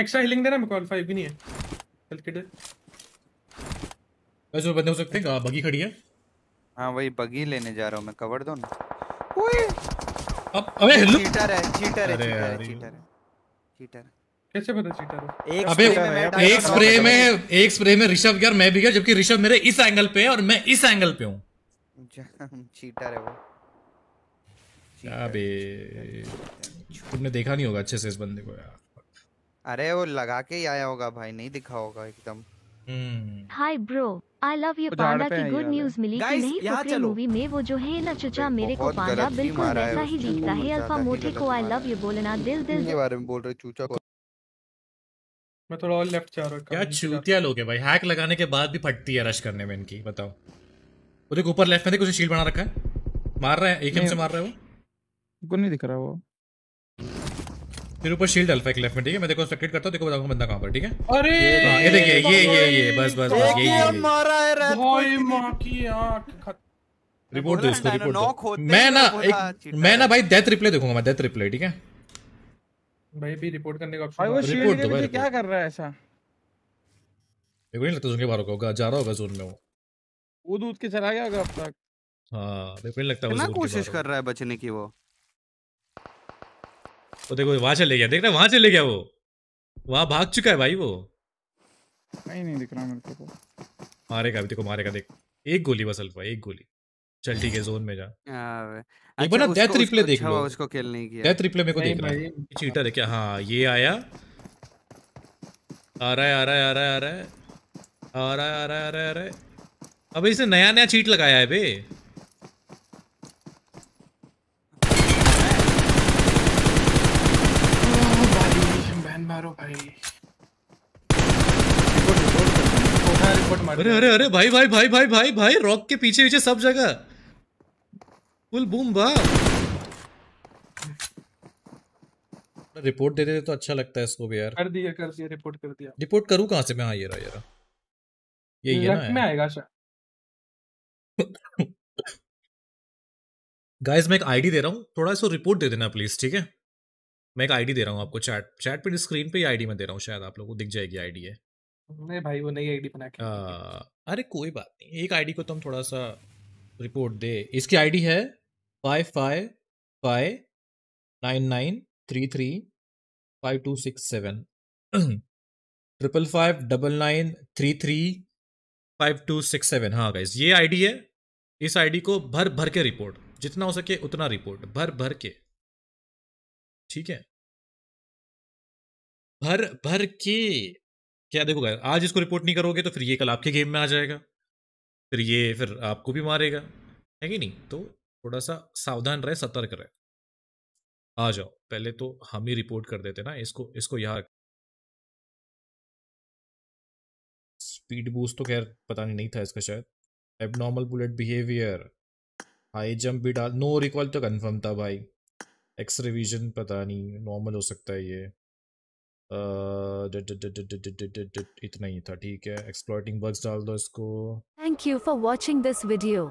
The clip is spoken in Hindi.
एक्स्ट्रा हीलिंग देना मेरे को अल्फा भी नहीं है चल किड वैसे बंदे हो सकते हैं बगी खड़ी है हां वही बगी लेने जा रहा हूं मैं कवर दो ना ओए अब अबे हेलो चीटर है चीटर है चीटर है चीटर है चीटर कैसे पता चीटर है अबे एक स्प्रे में एक स्प्रे में ऋषभ यार मैं भी गया जबकि ऋषभ मेरे इस एंगल पे है और मैं इस एंगल पे हूं चीटर है वो अबे तुमने देखा नहीं होगा अच्छे से इस बंदे को यार अरे वो लगा के ही आया होगा भाई नहीं दिखा होगा एकदम hi bro I love you panda की गुड न्यूज मिली कि नहीं फुकरे मूवी में वो जो है ना चचा मेरे को पांडा बिल्कुल वैसा ही दिखता है अल्फा मोटे को आई लव यू बोलना दिल दिल के बारे में बोल रहे चूचा को मैं थोड़ा और लेफ्ट जा रहा हूं क्या चूतिया लोग है भाई हैक लगाने के बाद भी फटती है रश करने में इनकी बताओ वो देखो ऊपर लेफ्ट में देखो शील्ड बना रखा है मार रहा है एक से मार रहा है वो कुछ नहीं दिख रहा वो तेरे ऊपर शील्ड अल्फा एक लेफ्ट में ठीक है मैं देखो सेक्रेट करता हूं देखो बताऊंगा बंदा कहां पर ठीक है अरे हाँ, ये देखिए ये ये ये बस बस बस ये ये मारा है रे भाई मां की आंख रिपोर्ट दो इसको रिपोर्ट दो मैं ना एक मैं ना भाई डेथ रिप्ले देखूंगा मैं डेथ रिप्ले ठीक है भाई भी रिपोर्ट करने का ऑप्शन भाई रिपोर्ट दो भाई क्या कर रहा है ऐसा मेरे को नहीं लगता जोन बाहर होगा जा रहा होगा जोन में वो वो दूध के चला गया होगा अब तक हां मेरे को नहीं लगता वो कोशिश कर रहा है बचने की वो वो देखो वहां चले गया देखना वहां चले गया वो वहां भाग चुका है भाई वो नहीं नहीं दिख रहा मेरे को तो। मारेगा अभी देखो मारेगा देख एक गोली बस अल्फा एक गोली चल ठीक है जोन में जा एक बार अच्छा, ना डेथ रिप्ले देख अच्छा लो उसको किल नहीं किया डेथ रिप्ले मेरे को देख रहा है चीटर है क्या हां ये आया आ रहा है आ रहा है आ रहा है आ रहा है आ रहा है आ रहा है आ रहा है अबे इसने नया नया चीट लगाया है बे हेडशॉट मार अरे अरे अरे भाई भाई भाई भाई भाई भाई रॉक के पीछे पीछे सब जगह फुल बूम बा रिपोर्ट दे देते तो अच्छा लगता है इसको भी यार कर दिया कर दिया रिपोर्ट कर दिया रिपोर्ट करूं कहां से मैं हां ये रहा ये रहा ये ये ना में आएगा शायद गाइस मैं एक आईडी दे रहा हूं थोड़ा सा रिपोर्ट दे देना प्लीज ठीक है मैं एक आईडी दे रहा हूं आपको चैट चैट पे स्क्रीन पे ही आईडी मैं दे रहा हूं शायद आप लोगों को दिख जाएगी आईडी है नहीं भाई वो नई आईडी बना के आ, हाँ, अरे कोई बात नहीं एक आईडी को तो हम थोड़ा सा रिपोर्ट दे इसकी आईडी है five five five nine nine three three five two six seven triple five double nine three three five two six seven हाँ गाइज ये आईडी है इस आईडी को भर भर के रिपोर्ट जितना हो सके उतना रिपोर्ट भर भर के ठीक है भर भर के क्या देखो गाइस आज इसको रिपोर्ट नहीं करोगे तो फिर ये कल आपके गेम में आ जाएगा फिर ये फिर आपको भी मारेगा है कि नहीं तो थोड़ा सा सावधान रहे सतर्क रहे आ जाओ पहले तो हम ही रिपोर्ट कर देते ना इसको इसको यहाँ स्पीड बूस्ट तो खैर पता नहीं, नहीं था इसका शायद abnormal bullet behaviour high jump भी डाल नो रिकॉल तो कन्फर्म था भाई एक्स रिविजन पता नहीं नॉर्मल हो सकता है ये इतना ही था ठीक है एक्सप्लॉइटिंग बग्स डाल दो इसको thank you for watching this video